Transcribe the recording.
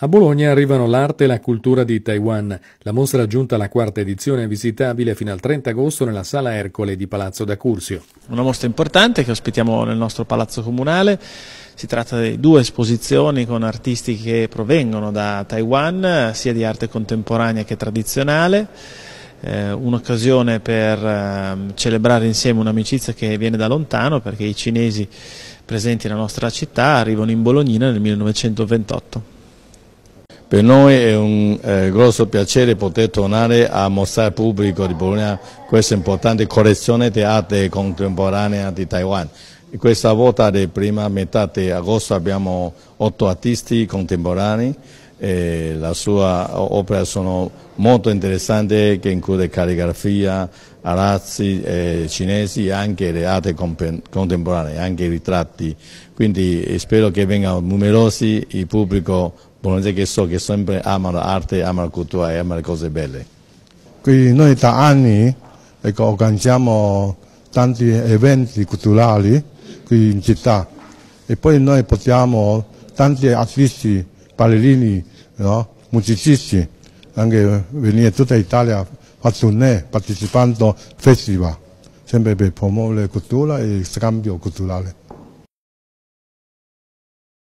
A Bologna arrivano l'arte e la cultura di Taiwan. La mostra è giunta alla quarta edizione visitabile fino al 30 agosto nella Sala Ercole di Palazzo da Cursio. Una mostra importante che ospitiamo nel nostro Palazzo Comunale. Si tratta di due esposizioni con artisti che provengono da Taiwan, sia di arte contemporanea che tradizionale. Eh, un'occasione per eh, celebrare insieme un'amicizia che viene da lontano perché i cinesi presenti nella nostra città arrivano in Bolognina nel 1928. Per noi è un eh, grosso piacere poter tornare a mostrare al pubblico di Bologna questa importante collezione di arte contemporanea di Taiwan. E questa volta, di prima metà di agosto, abbiamo otto artisti contemporanei e la sua opera sono molto interessanti che include calligrafia, arazzi eh, cinesi e anche le arti contemporanee, anche i ritratti. Quindi eh, spero che vengano numerosi il pubblico bolognese che so che sempre amano arte, amano cultura e amano le cose belle. Qui noi da anni ecco, organizziamo tanti eventi culturali qui in città e poi noi portiamo tanti artisti, ballerini, no? musicisti, anche venire tutta Italia a fare tournée, partecipando a festival, sempre per promuovere la cultura e il scambio culturale.